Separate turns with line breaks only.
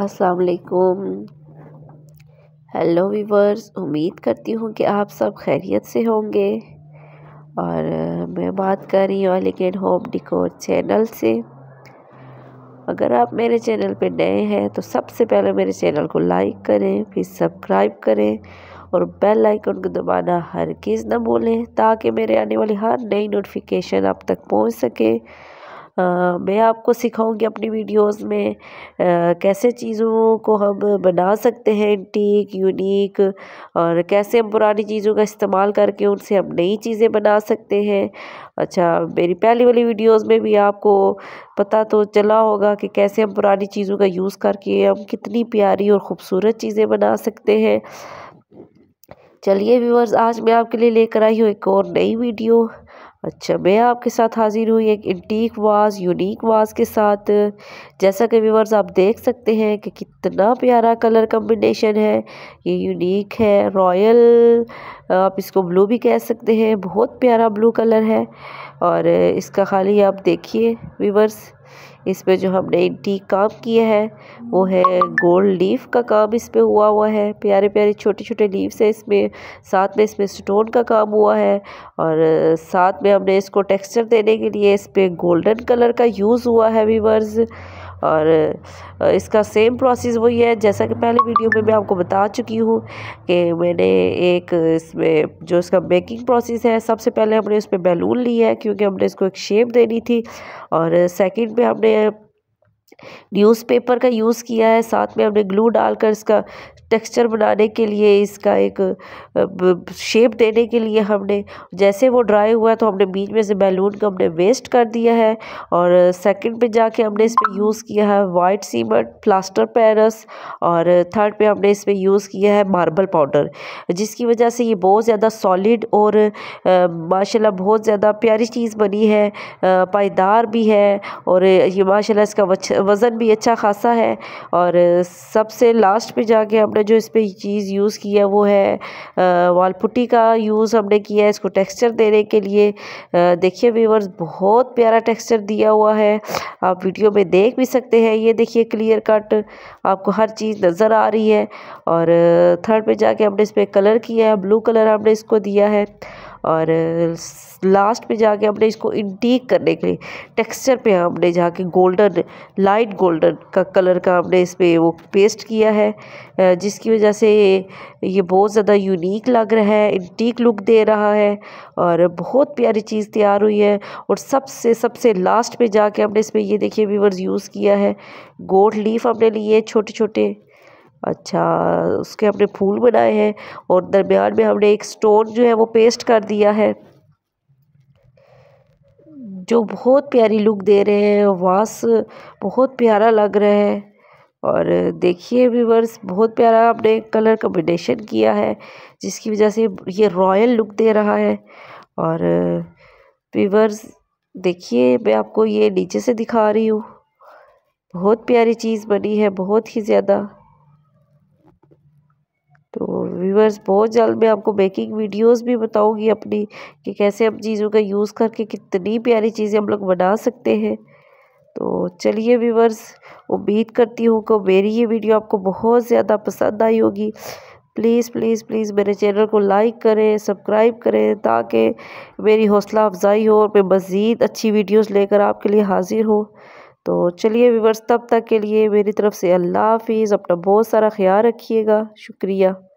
अस्सलाम वालेकुम hello viewers उम्मीद करती हूँ कि आप सब खैरियत से होंगे और मैं बात कर रही हूँ लेकिन होम डिकोर चैनल से अगर आप मेरे चैनल पर नए हैं तो सबसे पहले मेरे चैनल को लाइक करें फिर सब्सक्राइब करें और बेल आइकन को दबाना हर चीज़ ना भूलें ताकि मेरे आने वाली हर नई नोटिफिकेशन आप तक पहुँच सके हाँ, मैं आपको सिखाऊंगी अपनी वीडियोस में कैसे चीज़ों को हम बना सकते हैं एंटीक यूनिक और कैसे हम पुरानी चीज़ों का इस्तेमाल करके उनसे हम नई चीज़ें बना सकते हैं अच्छा मेरी पहली वाली वीडियोस में भी आपको पता तो चला होगा कि कैसे हम पुरानी चीज़ों का यूज़ करके हम कितनी प्यारी और ख़ूबसूरत चीज़ें बना सकते हैं चलिए व्यूवर्स आज मैं आपके लिए लेकर आई हूँ एक और नई वीडियो अच्छा मैं आपके साथ हाजिर हुई एक इंटीक वाज यूनिक वाज के साथ जैसा कि व्यूवर्स आप देख सकते हैं कि कितना प्यारा कलर कम्बिनेशन है ये यूनिक है रॉयल आप इसको ब्लू भी कह सकते हैं बहुत प्यारा ब्लू कलर है और इसका खाली आप देखिए व्यूवर्स इस पर जो हमने इंटी काम किया है वो है गोल्ड लीफ का काम इस पर हुआ हुआ है प्यारे प्यारे छोटे छोटे लीव्स है इसमें साथ में इसमें स्टोन का काम हुआ है और साथ में हमने इसको टेक्सचर देने के लिए इस पर गोल्डन कलर का यूज़ हुआ है वीवर्स और इसका सेम प्रोसेस वही है जैसा कि पहले वीडियो में मैं आपको बता चुकी हूँ कि मैंने एक इसमें जो इसका मेकिंग प्रोसेस है सबसे पहले हमने उसमें बैलून ली है क्योंकि हमने इसको एक शेप देनी थी और सेकंड में हमने न्यूज़पेपर का यूज़ किया है साथ में हमने ग्लू डालकर इसका टेक्सचर बनाने के लिए इसका एक शेप देने के लिए हमने जैसे वो ड्राई हुआ तो हमने बीच में से बैलून को हमने वेस्ट कर दिया है और सेकंड पे जाके हमने इसमें यूज़ किया है वाइट सीमेंट प्लास्टर पेरस और थर्ड पे हमने इसमें यूज़ किया है मार्बल पाउडर जिसकी वजह से ये बहुत ज़्यादा सॉलिड और माशाला बहुत ज़्यादा प्यारी चीज़ बनी है पायदार भी है और ये माशाला इसका वज़न भी अच्छा खासा है और सबसे लास्ट पे जाके हमने जो इस पर चीज़ यूज़ किया वो है वालपुटी पुट्टी का यूज़ हमने किया है इसको टेक्सचर देने के लिए देखिए व्यूवर्स बहुत प्यारा टेक्सचर दिया हुआ है आप वीडियो में देख भी सकते हैं ये देखिए क्लियर कट आपको हर चीज़ नज़र आ रही है और थर्ड पे जाके हमने इस पर कलर किया है ब्लू कलर हमने इसको दिया है और लास्ट पे जाके हमने इसको इंटीक करने के लिए टेक्सचर पे हमने जाके गोल्डन लाइट गोल्डन का कलर का हमने इस पर वो पेस्ट किया है जिसकी वजह से ये बहुत ज़्यादा यूनिक लग रहा है इंटीक लुक दे रहा है और बहुत प्यारी चीज़ तैयार हुई है और सबसे सबसे लास्ट पे जाके हमने इसमें ये देखिए व्यूवर्स यूज़ किया है गोल्ड लीफ हमने लिए छोटे छोटे अच्छा उसके हमने फूल बनाए हैं और दरमियान में हमने एक स्टोन जो है वो पेस्ट कर दिया है जो बहुत प्यारी लुक दे रहे हैं वास बहुत प्यारा लग रहा है और देखिए व्यूवर्स बहुत प्यारा आपने कलर कम्बिनेशन किया है जिसकी वजह से ये रॉयल लुक दे रहा है और व्यूवर्स देखिए मैं आपको ये नीचे से दिखा रही हूँ बहुत प्यारी चीज़ बनी है बहुत ही ज़्यादा व्यूअर्स बहुत जल्द मैं आपको बेकिंग वीडियोस भी बताऊंगी अपनी कि कैसे हम चीज़ों का यूज़ करके कितनी प्यारी चीज़ें हम लोग बना सकते हैं तो चलिए व्यूवर्स उम्मीद करती हूँ कि मेरी ये वीडियो आपको बहुत ज़्यादा पसंद आई होगी प्लीज़ प्लीज़ प्लीज़ मेरे चैनल को लाइक करें सब्सक्राइब करें ताकि मेरी हौसला अफजाई हो और मैं मज़ीद अच्छी वीडियोस लेकर आपके लिए हाज़िर हो तो चलिए व्यूवर्स तब तक के लिए मेरी तरफ़ से अल्लाह हाफिज़ अपना बहुत सारा ख्याल रखिएगा शुक्रिया